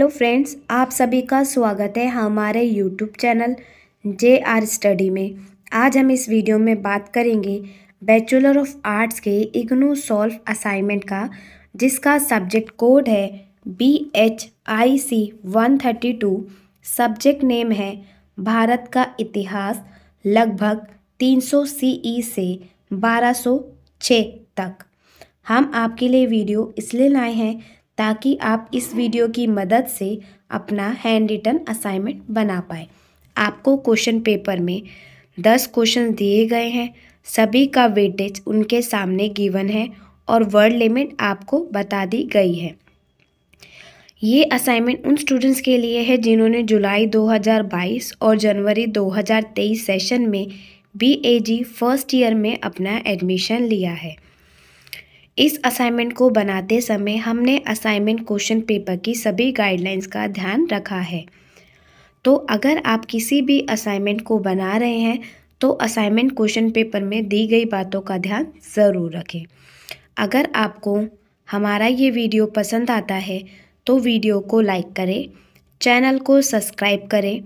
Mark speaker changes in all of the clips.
Speaker 1: hello friends आप सभी का स्वागत है हमारे YouTube channel J R study में आज हम इस वीडियो में बात करेंगे बैचलर ऑफ आर्ट्स के इग्नू सॉल्व असाइनमेंट का जिसका सब्जेक्ट कोड है B H I C one thirty two subject name है भारत का इतिहास लगभग तीन सौ सी ई e से बारह सौ छः तक हम आपके लिए वीडियो इसलिए लाए हैं ताकि आप इस वीडियो की मदद से अपना हैंड रिटन असाइनमेंट बना पाए आपको क्वेश्चन पेपर में दस क्वेश्चन दिए गए हैं सभी का वेटेज उनके सामने गिवन है और वर्ड लिमिट आपको बता दी गई है ये असाइनमेंट उन स्टूडेंट्स के लिए है जिन्होंने जुलाई 2022 और जनवरी 2023 सेशन में बीएजी फर्स्ट ईयर में अपना एडमिशन लिया है इस असाइनमेंट को बनाते समय हमने असाइनमेंट क्वेश्चन पेपर की सभी गाइडलाइंस का ध्यान रखा है तो अगर आप किसी भी असाइनमेंट को बना रहे हैं तो असाइनमेंट क्वेश्चन पेपर में दी गई बातों का ध्यान ज़रूर रखें अगर आपको हमारा ये वीडियो पसंद आता है तो वीडियो को लाइक करें चैनल को सब्सक्राइब करें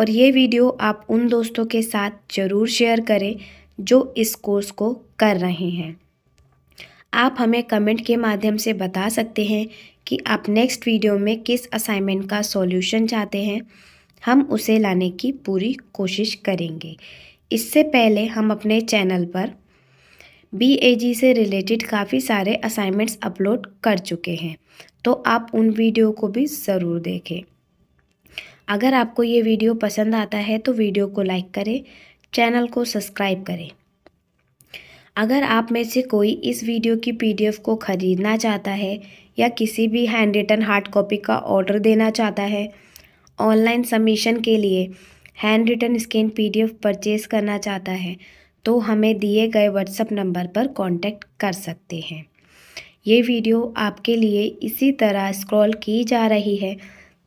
Speaker 1: और ये वीडियो आप उन दोस्तों के साथ ज़रूर शेयर करें जो इस कोर्स को कर रहे हैं आप हमें कमेंट के माध्यम से बता सकते हैं कि आप नेक्स्ट वीडियो में किस असाइनमेंट का सॉल्यूशन चाहते हैं हम उसे लाने की पूरी कोशिश करेंगे इससे पहले हम अपने चैनल पर बी से रिलेटेड काफ़ी सारे असाइनमेंट्स अपलोड कर चुके हैं तो आप उन वीडियो को भी ज़रूर देखें अगर आपको ये वीडियो पसंद आता है तो वीडियो को लाइक करें चैनल को सब्सक्राइब करें अगर आप में से कोई इस वीडियो की पीडीएफ को ख़रीदना चाहता है या किसी भी हैंड रिटन हार्ड कॉपी का ऑर्डर देना चाहता है ऑनलाइन सबमिशन के लिए handwritten scan PDF purchase करना चाहता है तो हमें दिए गए व्हाट्सएप नंबर पर कांटेक्ट कर सकते हैं ये वीडियो आपके लिए इसी तरह स्क्रॉल की जा रही है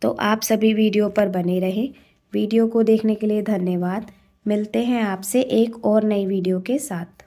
Speaker 1: तो आप सभी वीडियो पर बने रहें वीडियो को देखने के लिए धन्यवाद मिलते हैं आपसे एक और नई वीडियो के साथ